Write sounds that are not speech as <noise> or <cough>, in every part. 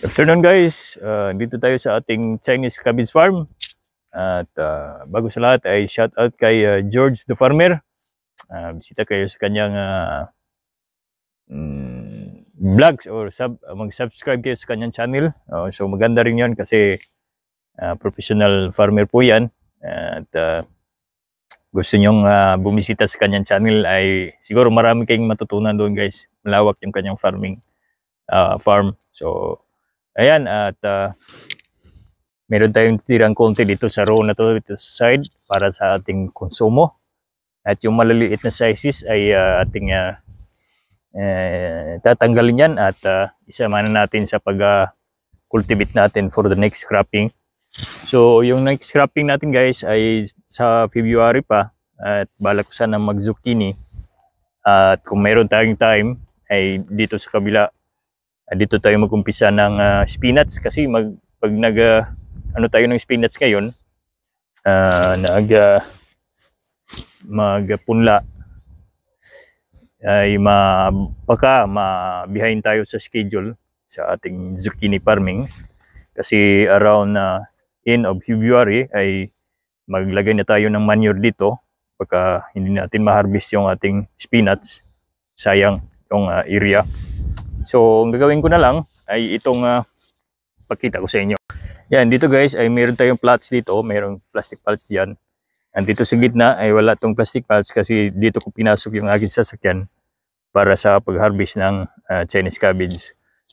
Afternoon guys, uh, dito tayo sa ating Chinese cabbage farm at uh, bago sa lahat ay shout out kay uh, George the Farmer uh, bisita kayo sa kanyang uh, um, vlogs or sub, uh, mag-subscribe kayo sa kanyang channel uh, so maganda rin yan kasi uh, professional farmer po yan at uh, gusto nyong uh, bumisita sa kanyang channel ay siguro marami kayong matutunan doon guys malawak yung kanyang farming uh, farm so Ayan, at uh, meron tayong tirang konti dito sa row na to, dito sa side, para sa ating konsumo. At yung malaliit na sizes ay uh, ating uh, eh, tatanggalin yan at uh, isamahan natin sa pag-cultivate uh, natin for the next cropping. So, yung next cropping natin guys ay sa February pa at balak ko sana mag-zucchini. At kung meron tayong time ay dito sa kabila uh, dito tayo magumpisa ng uh, spinach kasi mag, pag nag uh, ano tayo ng spinach ngayon uh, nag uh, magpunla ay ma baka ma behind tayo sa schedule sa ating zucchini farming kasi around na uh, end of February ay maglagay na tayo ng manure dito baka hindi natin ma-harvest yung ating spinach sayang yung uh, area So, ang gagawin ko na lang ay itong uh, pakita ko sa inyo. Yan, dito guys ay meron tayong plots dito. Merong plastic plots dyan. And dito sa gitna ay wala tong plastic plots kasi dito ko pinasok yung aking sasakyan para sa pag-harvest ng uh, Chinese cabbage.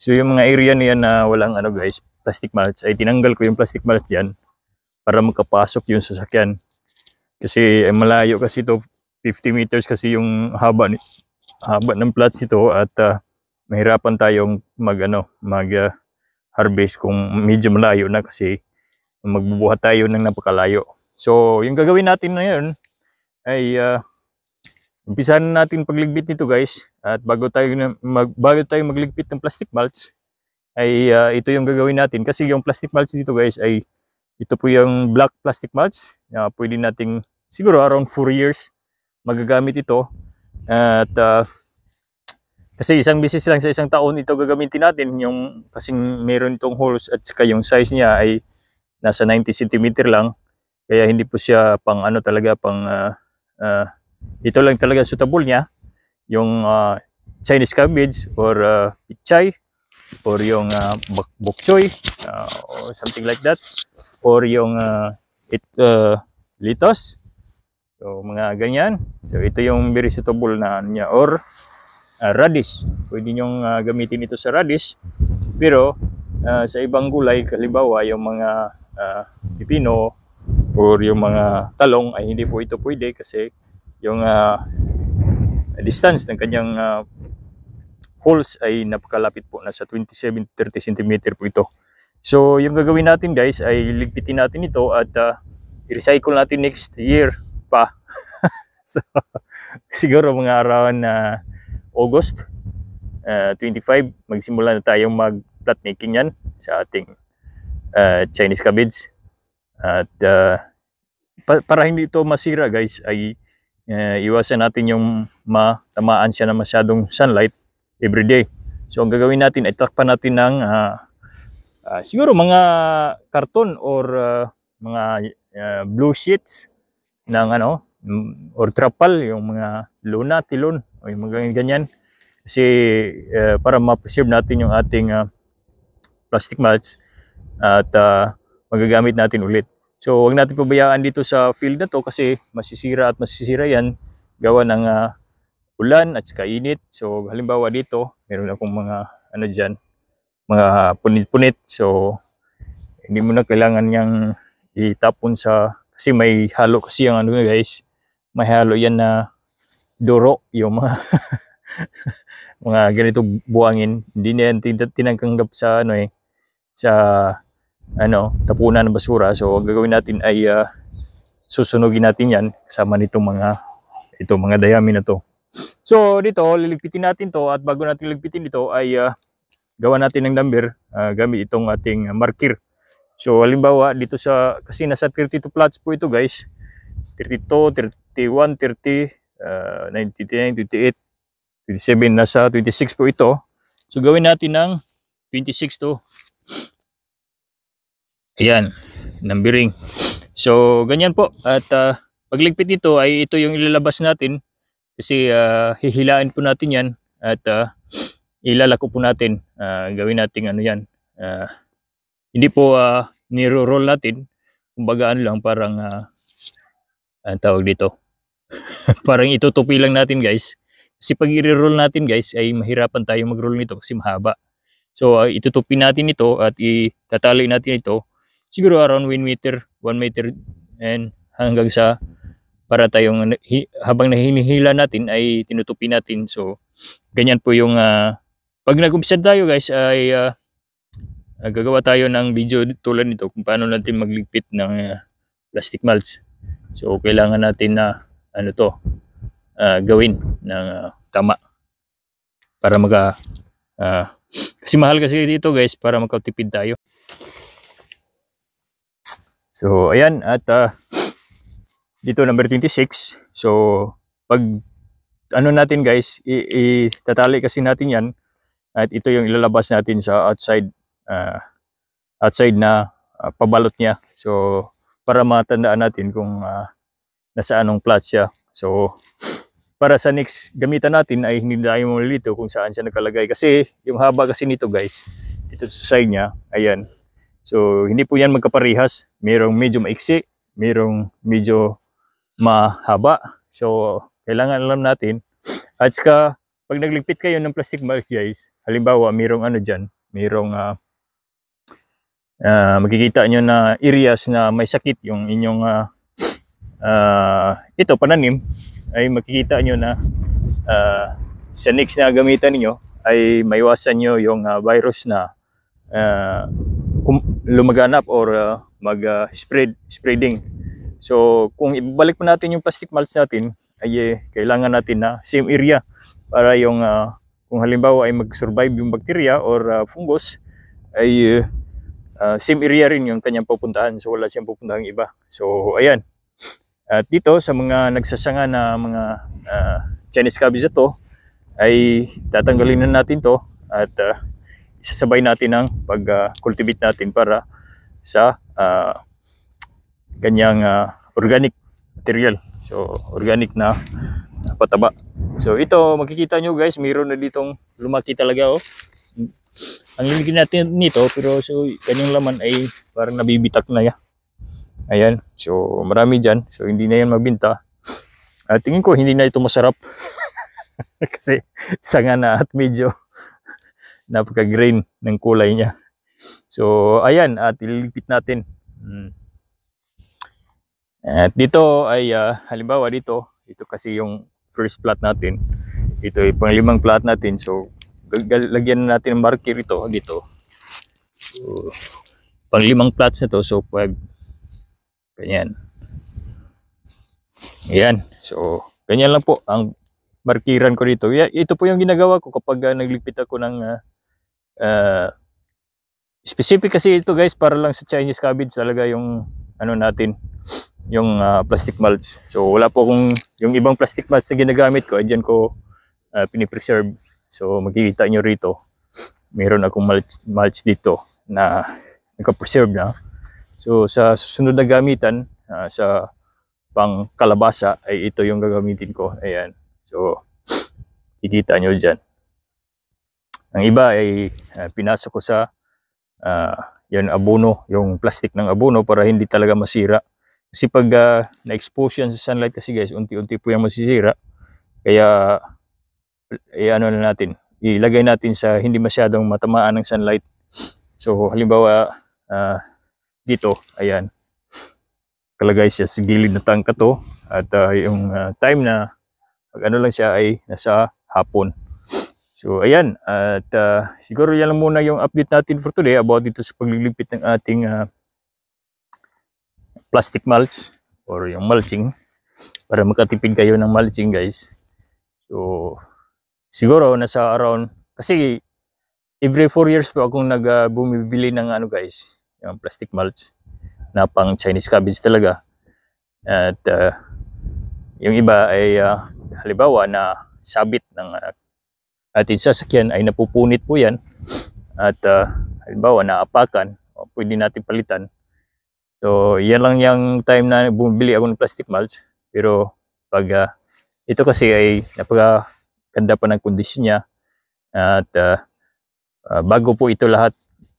So yung mga area na yan na walang ano guys, plastic mulch, ay tinanggal ko yung plastic mulch dyan para makapasok yung sasakyan. Kasi ay eh, malayo kasi ito, 50 meters kasi yung haba, haba ng plots nito at uh, mahirapan tayong magano mag uh, harvest kung medyo malayo na kasi magbubuhat tayo ng napakalayo. So, yung gagawin natin ngayon ay uh, ah, umpisahan natin pagligpit nito guys at bago tayo mag, bago tayo magligpit ng plastic mulch ay uh, ito yung gagawin natin kasi yung plastic mulch dito guys ay ito po yung black plastic mulch na uh, pwede nating siguro around 4 years magagamit ito at uh, kasi isang bisis lang sa isang taon ito gagamitin natin yung kasing meron itong holes at saka yung size niya ay nasa 90 cm lang. Kaya hindi po siya pang ano talaga pang uh, uh, ito lang talaga suitable niya yung uh, Chinese cabbage or uh, pichay or yung uh, bok choy uh, or something like that or yung uh, it, uh, litos. So mga ganyan. So ito yung very suitable na ano niya or Ah, radish. Pwede nyong uh, gamitin ito sa radish. Pero uh, sa ibang gulay, halimbawa yung mga uh, pipino or yung mga talong ay hindi po ito pwede kasi yung uh, distance ng kanyang uh, holes ay napakalapit po. Nasa 27-30 cm po ito. So yung gagawin natin guys ay ligpitin natin ito at uh, i-recycle natin next year pa. <laughs> so, siguro mga arawan na uh, August uh, 25, magsimula na tayong mag-plot making yan sa ating uh, Chinese cabbage. At uh, pa para hindi ito masira guys, ay uh, iwasan natin yung matamaan siya na masyadong sunlight everyday. So ang gagawin natin, ay takpan natin ng uh, uh, siguro mga karton or uh, mga uh, blue sheets ng ano mm, or trapal yung mga luna, tilon o yung mga ganyan kasi uh, para ma-preserve natin yung ating uh, plastic mulch at uh, magagamit natin ulit. So huwag natin pabayaan dito sa field na to kasi masisira at masisira yan gawa ng uh, ulan at saka init. So halimbawa dito, meron akong mga ano dyan, mga punit-punit. So hindi mo na kailangan niyang itapon sa kasi may halo kasi yung ano guys, may halo yan na duro yung mga <laughs> mga ganito buwangin hindi na yan tinangkanggap sa ano eh sa ano tapunan ng basura so ang gagawin natin ay uh, susunugin natin yan kasama nitong mga ito mga dayami na to so dito lilipitin natin to at bago natin ligpitin ito ay uh, gawa natin ng number uh, gamit itong ating marker so halimbawa dito sa kasi nasa 32 plots po ito guys 32, 31, 30 uh, 99, 28, 27, nasa 26 po ito. So gawin natin ng 26 to. Ayan, numbering. So ganyan po at uh, pagligpit nito ay ito yung ilalabas natin kasi uh, ah, hihilain po natin yan at uh, ilalako po natin. Uh, gawin natin ano yan. Uh, hindi po uh, niro-roll natin. Kumbaga ano lang parang uh, ang tawag dito <laughs> parang itutupi lang natin guys. Kasi pag i-roll natin guys ay mahirapan tayo mag-roll nito kasi mahaba. So uh, itutupi natin ito at itatali natin ito siguro around 1 meter, 1 meter and hanggang sa para tayong habang nahinihila natin ay tinutupi natin. So ganyan po yung uh, pag nag-umpisa tayo guys ay uh, gagawa tayo ng video tulad nito kung paano natin magligpit ng uh, plastic mulch. So kailangan natin na uh, ano to uh, gawin ng uh, tama para maka uh, ah, kasi mahal kasi dito guys para magkatipid tayo so ayan at uh, dito number 26 so pag ano natin guys itatali kasi natin yan at ito yung ilalabas natin sa outside uh, outside na uh, pabalot niya so para matandaan natin kung uh, nasa anong plot siya. So, para sa next gamitan natin ay hindi tayo malilito kung saan siya nakalagay. Kasi yung haba kasi nito guys, ito sa side niya, ayan. So, hindi po yan magkaparihas. Merong medyo maiksi, mayroong medyo mahaba. So, kailangan alam natin. At saka, pag nagligpit kayo ng plastic mulch guys, halimbawa, mayroong ano dyan, mayroong... uh, ah, uh, ah, makikita nyo na areas na may sakit yung inyong uh, uh, ito pananim ay makikita nyo na uh, sa next na gamitan niyo ay maiwasan nyo yung uh, virus na uh, lumaganap or uh, mag-spread spreading. So kung ibalik po natin yung plastic mulch natin ay eh, kailangan natin na same area para yung uh, kung halimbawa ay mag-survive yung bacteria or uh, fungus ay uh, same area rin yung kanyang pupuntahan so wala siyang pupuntahan iba. So ayan. At dito sa mga nagsasanga na mga uh, Chinese cabbage na to ay tatanggalin na natin to at uh, isasabay natin ang pag-cultivate uh, natin para sa uh, kanyang uh, organic material. So organic na pataba. So ito makikita nyo guys mayroon na ditong lumaki talaga oh. Ang liligin natin nito pero so kanyang laman ay parang nabibitak na ya. Ayan. So, marami dyan. So, hindi na yan magbinta. Uh, tingin ko, hindi na ito masarap. <laughs> Kasi, sanga na at medyo <laughs> napaka-green ng kulay niya. So, ayan. At ililipit natin. Hmm. At dito ay, uh, halimbawa dito, ito kasi yung first plot natin. Ito ay panglimang plot natin. So, lagyan na natin ng marker ito dito. So, panglimang plots na to. So, pag Ganyan. Ayan. So, ganyan lang po ang markiran ko dito. Ito po yung ginagawa ko kapag uh, nagligpit ako ng uh, uh, specific kasi ito guys para lang sa Chinese cabbage talaga yung ano natin yung uh, plastic mulch. So wala po kung yung ibang plastic mulch na ginagamit ko, diyan ko uh, pinipreserve. So makikita nyo rito, meron akong mulch, mulch dito na naka-preserve na. So sa susunod na gamitan uh, sa pang kalabasa ay ito yung gagamitin ko. Ayan. So kikita nyo dyan. Ang iba ay uh, pinasok ko sa uh, ah, yan abono, yung plastic ng abono para hindi talaga masira. Kasi pag uh, na-expose yan sa sunlight kasi guys, unti-unti po yan masisira. Kaya eh, ano na natin, ilagay natin sa hindi masyadong matamaan ng sunlight. So halimbawa uh, dito. Ayan. Kalagay siya sa gilid na tangka to. At uh, yung uh, time na pag ano lang siya ay nasa hapon. So ayan, at uh, siguro yan lang muna yung update natin for today about dito sa pagliligpit ng ating uh, plastic mulch or yung mulching para makatipid kayo ng mulching guys. So siguro nasa around kasi every 4 years po akong nag uh, bumibili ng ano guys, yung plastic mulch na pang Chinese cabbage talaga. At uh, yung iba ay uh, halimbawa na sabit ng uh, ating sasakyan ay napupunit po yan at uh, halimbawa apakan o pwede natin palitan. So yan lang yung time na bumili ako ng plastic mulch pero pag uh, ito kasi ay napakaganda pa ng kondisyon niya at uh, uh, bago po ito lahat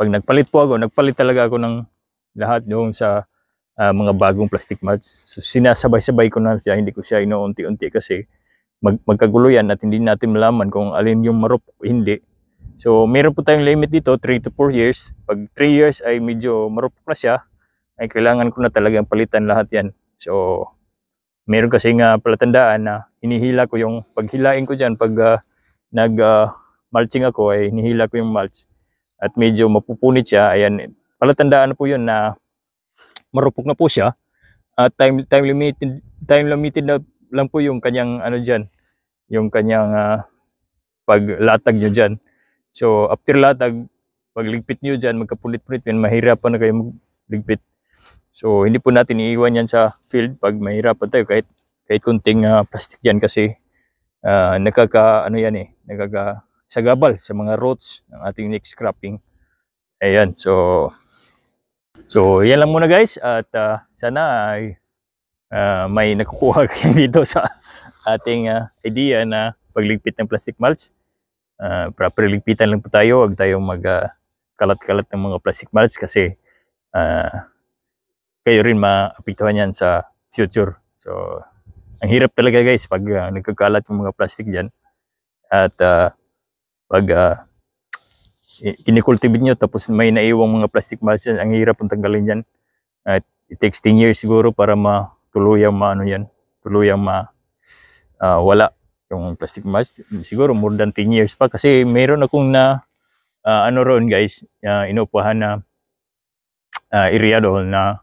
pag nagpalit po ako, nagpalit talaga ako ng lahat doon sa uh, mga bagong plastic mats. So, sinasabay-sabay ko na siya, hindi ko siya inuunti-unti kasi mag magkagulo yan at hindi natin malaman kung alin yung marup hindi. So, meron po tayong limit dito, 3 to 4 years. Pag 3 years ay medyo marupok na siya, ay kailangan ko na talagang palitan lahat yan. So, meron kasi nga palatandaan na hinihila ko yung, paghilain ko dyan, pag uh, ah, nag-mulching ah, uh, ako, ay hinihila ko yung mulch at medyo mapupunit siya, ayan, palatandaan po 'yon na marupok na po siya at time time limited time limited na lang po yung kanyang ano diyan yung kanyang uh, paglatag niyo diyan so after latag pagligpit niyo diyan magkapulit-pulit yan mahirapan na kayo magligpit so hindi po natin iiwan yan sa field pag mahirapan tayo kahit kahit kunting uh, plastic diyan kasi uh, nakaka ano yan eh nakaka sa gabal, sa mga roots ng ating next cropping. Ayan, so So, yan lang muna guys at uh, sana ay uh, may <laughs> nakukuha kayo dito sa ating uh, idea na pagligpit ng plastic mulch. Uh, proper ligpitan lang po tayo, wag tayong magkalat-kalat uh, ng mga plastic mulch kasi uh, kayo rin maapektuhan yan sa future. So, ang hirap talaga guys pag uh, nagkakalat ng mga plastic dyan. At uh, pag uh, kinikultivate nyo tapos may naiwang mga plastic mulch yan, ang hirap ang tanggalin yan. At it takes 10 years siguro para matuluyang maano yan, tuluyang ma uh, wala yung plastic mulch. Siguro more than 10 years pa kasi meron akong na uh, ano roon guys, uh, inuupahan na uh, area doon na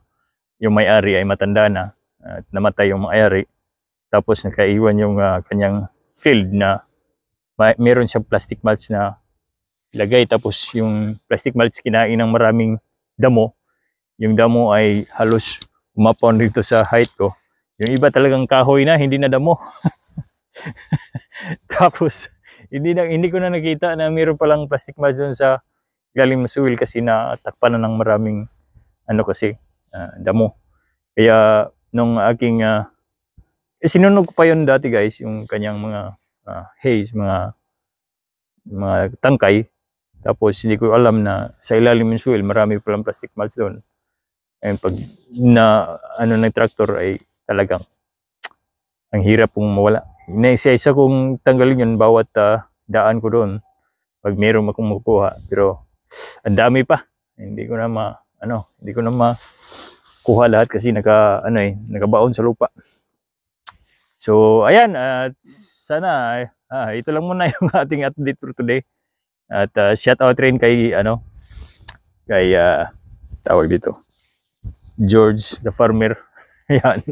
yung may-ari ay matanda na at namatay yung may-ari. Tapos nakaiwan yung uh, kanyang field na may, meron siyang plastic mulch na ilagay. Tapos yung plastic mulch kinain ng maraming damo. Yung damo ay halos umapon dito sa height ko. Yung iba talagang kahoy na, hindi na damo. <laughs> Tapos, hindi, na, hindi ko na nakita na mayroon palang plastic mulch doon sa galing masuwil kasi natakpan na ng maraming ano kasi, uh, damo. Kaya nung aking, uh, eh, sinunog pa yon dati guys, yung kanyang mga uh, ah, haze, mga, mga tangkay. Tapos hindi ko alam na sa ilalim ng soil, marami palang plastic mulch doon. And pag na ano ng tractor ay talagang ang hirap pong mawala. Inaisa-isa kong tanggalin yun bawat uh, daan ko doon pag meron akong makukuha. Pero ang dami pa. Hindi ko na ma ano, hindi ko na kuha lahat kasi naka ano eh, nakabaon sa lupa. So, ayan, at sana, ah, ito lang muna <laughs> yung ating update for today. At uh, shout out rin kay, ano, kay, uh, tawag dito, George the Farmer. <laughs> ayan.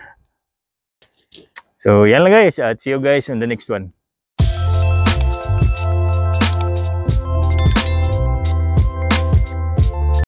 <laughs> so, yan lang guys, at see you guys on the next one.